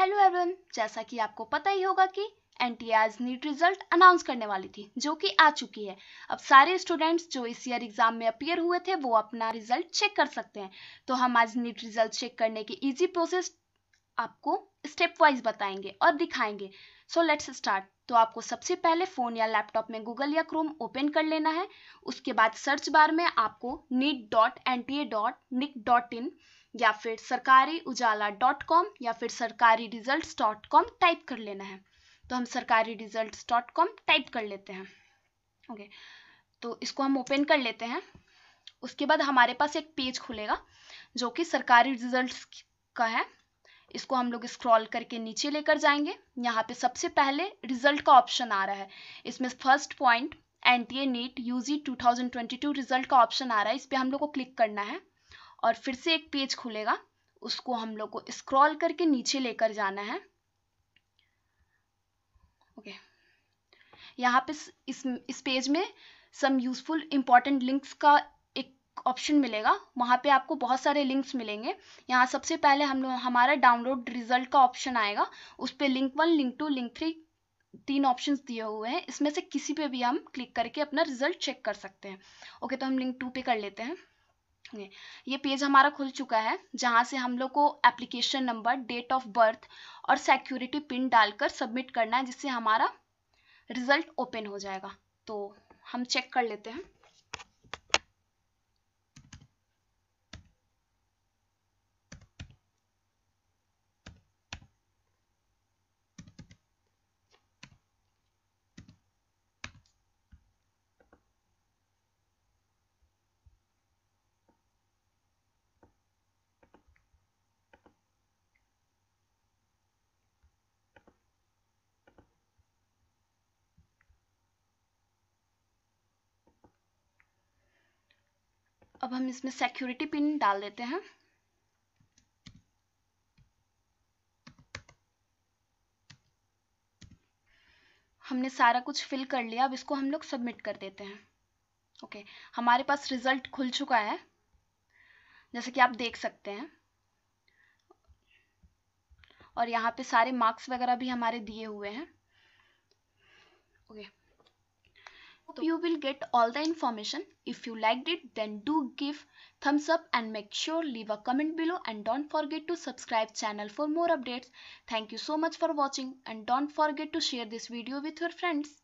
Hello everyone जैसा कि आपको पता ही होगा कि एन नीट रिजल्ट अनाउंस करने वाली थी जो कि आ चुकी है अब सारे स्टूडेंट्स जो इस ईयर एग्जाम में अपियर हुए थे वो अपना रिजल्ट चेक कर सकते हैं तो हम आज नीट रिजल्ट चेक करने की इजी प्रोसेस आपको स्टेप वाइज बताएंगे और दिखाएंगे सो लेट्स स्टार्ट तो आपको सबसे पहले फ़ोन या लैपटॉप में गूगल या क्रोम ओपन कर लेना है उसके बाद सर्च बार में आपको NEET dot N T A dot nic dot in या फिर सरकारी उजाला डॉट कॉम या फिर सरकारी रिजल्ट डॉट कॉम टाइप कर लेना है तो हम सरकारी रिजल्ट डॉट कॉम टाइप कर लेते हैं ओके तो इसको हम ओपन कर लेते हैं उसके बाद हमारे पास एक पेज खुलेगा जो कि सरकारी रिजल्ट का है इसको हम लोग स्क्रॉल करके नीचे लेकर जाएंगे यहाँ पे सबसे पहले रिजल्ट का ऑप्शन आ रहा है इसमें first point N T A NEET U G two result का ऑप्शन आ रहा है इस पर हम लोग को क्लिक करना है और फिर से एक पेज खुलेगा उसको हम लोग को स्क्रॉल करके नीचे लेकर जाना है ओके okay. यहाँ पे इस इस पेज में सम यूजफुल इंपॉर्टेंट लिंक्स का एक ऑप्शन मिलेगा वहाँ पे आपको बहुत सारे लिंक्स मिलेंगे यहाँ सबसे पहले हम लोग हमारा डाउनलोड रिजल्ट का ऑप्शन आएगा उस पर link one link two link three तीन ऑप्शन दिए हुए हैं इसमें से किसी पे भी हम क्लिक करके अपना रिजल्ट चेक कर सकते हैं ओके तो हम लिंक टू पे कर लेते हैं ये पेज हमारा खुल चुका है जहाँ से हम लोग को application number date of birth और सिक्योरिटी पिन डालकर सबमिट करना है जिससे हमारा रिजल्ट ओपन हो जाएगा तो हम चेक कर लेते हैं अब हम इसमें सिक्योरिटी पिन डाल देते हैं हमने सारा कुछ फिल कर लिया अब इसको हम लोग सबमिट कर देते हैं ओके हमारे पास रिजल्ट खुल चुका है जैसे कि आप देख सकते हैं और यहाँ पे सारे मार्क्स वगैरह भी हमारे दिए हुए हैं okay okay. hope you will get all the information. If you liked it then do give thumbs up and make sure leave a comment below and don't forget to subscribe channel for more updates. Thank you so much for watching and don't forget to share this video with your friends.